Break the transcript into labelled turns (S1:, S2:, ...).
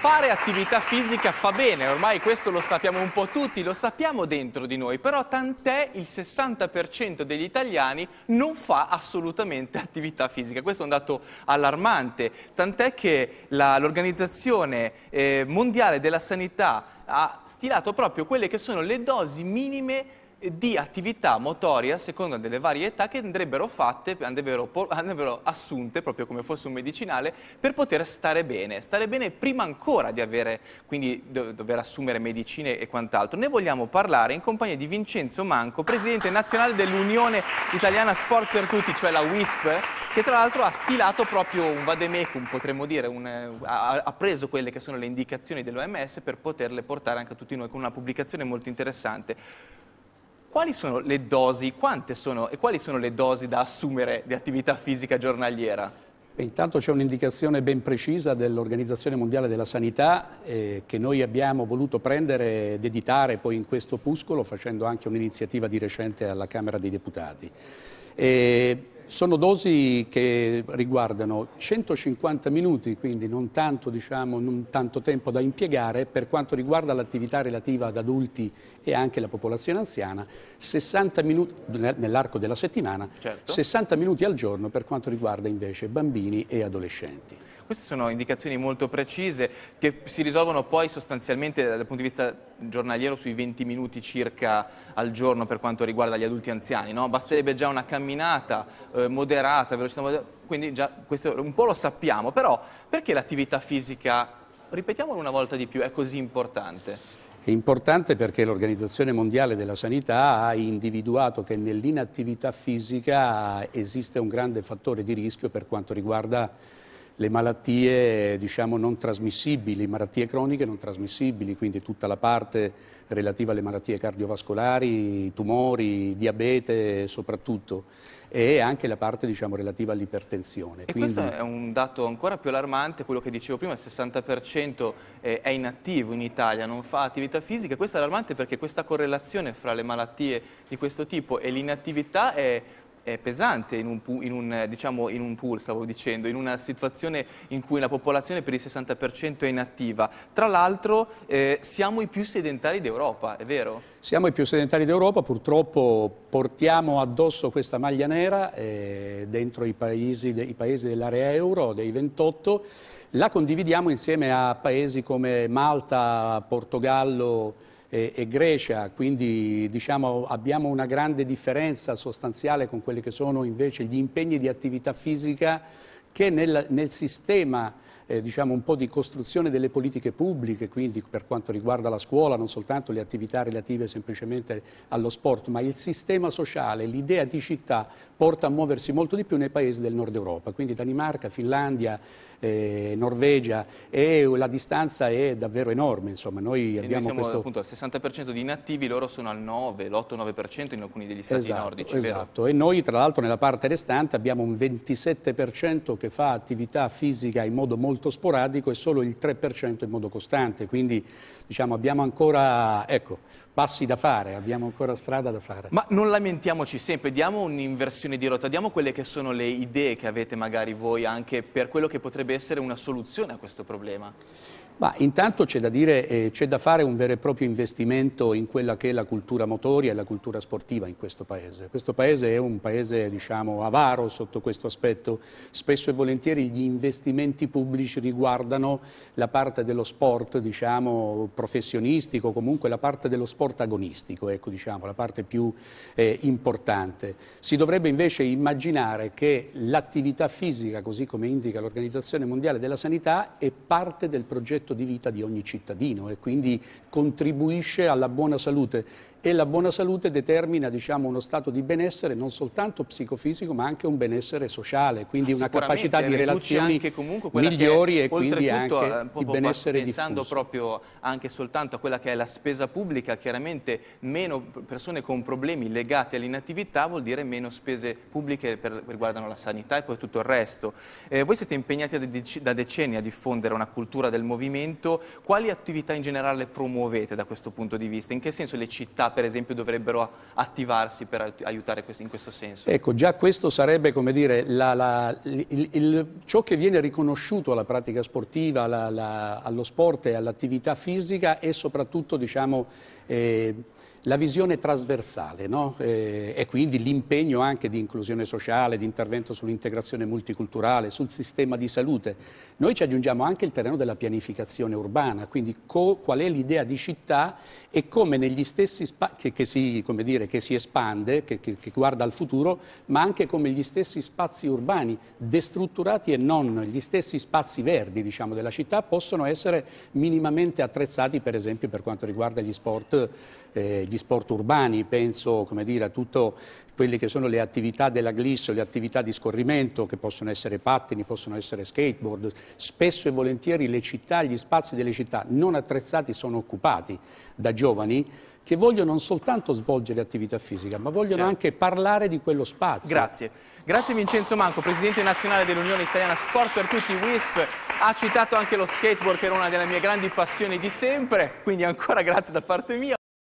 S1: Fare attività fisica fa bene, ormai questo lo sappiamo un po' tutti, lo sappiamo dentro di noi, però tant'è il 60% degli italiani non fa assolutamente attività fisica. Questo è un dato allarmante, tant'è che l'Organizzazione eh, Mondiale della Sanità ha stilato proprio quelle che sono le dosi minime di attività motoria a seconda delle varie età che andrebbero fatte, andrebbero, andrebbero, assunte proprio come fosse un medicinale per poter stare bene, stare bene prima ancora di avere, quindi do, dover assumere medicine e quant'altro. Ne vogliamo parlare in compagnia di Vincenzo Manco, presidente nazionale dell'Unione Italiana Sport per Tutti, cioè la WISP, che tra l'altro ha stilato proprio un vademecum, potremmo dire, un, ha, ha preso quelle che sono le indicazioni dell'OMS per poterle portare anche a tutti noi con una pubblicazione molto interessante quali sono le dosi, quante sono e quali sono le dosi da assumere di attività fisica giornaliera?
S2: intanto c'è un'indicazione ben precisa dell'Organizzazione Mondiale della Sanità eh, che noi abbiamo voluto prendere ed editare poi in questo opuscolo facendo anche un'iniziativa di recente alla Camera dei Deputati. E eh, sono dosi che riguardano 150 minuti, quindi non tanto, diciamo, non tanto tempo da impiegare per quanto riguarda l'attività relativa ad adulti e anche la popolazione anziana, nell'arco della settimana, certo. 60 minuti al giorno per quanto riguarda invece bambini e adolescenti.
S1: Queste sono indicazioni molto precise che si risolvono poi sostanzialmente dal punto di vista giornaliero sui 20 minuti circa al giorno per quanto riguarda gli adulti anziani. No? Basterebbe già una camminata eh, moderata, velocità moderata, quindi già questo un po' lo sappiamo, però perché l'attività fisica, ripetiamolo una volta di più, è così importante?
S2: È importante perché l'Organizzazione Mondiale della Sanità ha individuato che nell'inattività fisica esiste un grande fattore di rischio per quanto riguarda le malattie diciamo, non trasmissibili, malattie croniche non trasmissibili, quindi tutta la parte relativa alle malattie cardiovascolari, tumori, diabete soprattutto e anche la parte diciamo, relativa all'ipertensione. E Quindi... questo è un dato ancora più allarmante,
S1: quello che dicevo prima, il 60% eh, è inattivo in Italia, non fa attività fisica, questo è allarmante perché questa correlazione fra le malattie di questo tipo e l'inattività è pesante in un, in, un, diciamo, in un, pool, stavo dicendo, in una situazione in cui la popolazione per il 60% è inattiva. Tra l'altro eh, siamo i più sedentari d'Europa, è vero?
S2: Siamo i più sedentari d'Europa, purtroppo portiamo addosso questa maglia nera eh, dentro i paesi, dei paesi dell'area euro, dei 28, la condividiamo insieme a paesi come Malta, Portogallo, e, e Grecia, quindi diciamo, abbiamo una grande differenza sostanziale con quelli che sono invece gli impegni di attività fisica che nel, nel sistema eh, diciamo un po' di costruzione delle politiche pubbliche, quindi per quanto riguarda la scuola, non soltanto le attività relative semplicemente allo sport, ma il sistema sociale, l'idea di città porta a muoversi molto di più nei paesi del nord Europa, quindi Danimarca, Finlandia, eh, Norvegia e la distanza è davvero enorme. Insomma, noi, sì, abbiamo noi siamo
S1: questo... appunto al 60% di inattivi, loro sono al 9, l'8-9% in alcuni degli stati esatto, nordici. Esatto,
S2: vero? e noi tra l'altro nella parte restante abbiamo un 27% che fa attività fisica in modo molto molto sporadico e solo il 3% in modo costante, quindi diciamo, abbiamo ancora ecco, passi da fare, abbiamo ancora strada da fare. Ma
S1: non lamentiamoci sempre, diamo un'inversione di rotta, diamo quelle che sono le idee che avete magari voi anche per quello che potrebbe essere una soluzione a questo problema.
S2: Ma intanto c'è da, dire, eh, c'è da fare un vero e proprio investimento in quella che è la cultura motoria e la cultura sportiva in questo Paese. Questo Paese è un Paese diciamo, avaro sotto questo aspetto. Spesso e volentieri gli investimenti pubblici riguardano la parte dello sport diciamo, professionistico, comunque la parte dello sport agonistico, ecco, diciamo, la parte più eh, importante. Si dovrebbe invece immaginare che l'attività fisica, così come indica l'Organizzazione Mondiale della Sanità, è parte del progetto progetto di vita di ogni cittadino e quindi contribuisce alla buona salute e la buona salute determina diciamo, uno stato di benessere non soltanto psicofisico ma anche un benessere sociale, quindi una capacità di relazioni migliori che, e quindi anche eh, di benessere pensando diffuso. Pensando
S1: proprio anche soltanto a quella che è la spesa pubblica, chiaramente meno persone con problemi legati all'inattività vuol dire meno spese pubbliche per, riguardano la sanità e poi tutto il resto. Eh, voi siete impegnati da decenni a diffondere una cultura del movimento, quali attività in generale promuovete da questo punto di vista? In che senso le città per esempio dovrebbero attivarsi per aiutare in questo senso?
S2: Ecco, già questo sarebbe come dire la, la, il, il, ciò che viene riconosciuto alla pratica sportiva, alla, alla, allo sport e all'attività fisica e soprattutto diciamo... Eh, la visione trasversale no? eh, e quindi l'impegno anche di inclusione sociale, di intervento sull'integrazione multiculturale, sul sistema di salute. Noi ci aggiungiamo anche il terreno della pianificazione urbana, quindi qual è l'idea di città e come negli stessi spazi, che, che, si, dire, che si espande, che, che, che guarda al futuro, ma anche come gli stessi spazi urbani destrutturati e non, gli stessi spazi verdi diciamo, della città possono essere minimamente attrezzati per esempio per quanto riguarda gli sport eh, gli sport urbani, penso dire, a tutte quelle che sono le attività della gliss, le attività di scorrimento che possono essere pattini, possono essere skateboard. Spesso e volentieri le città, gli spazi delle città non attrezzati sono occupati da giovani che vogliono non soltanto svolgere attività fisica, ma vogliono certo. anche parlare di quello spazio. Grazie.
S1: Grazie Vincenzo Manco, Presidente Nazionale dell'Unione Italiana Sport per Tutti, WISP, ha citato anche lo skateboard che era una delle mie grandi passioni di sempre, quindi ancora grazie da parte mia.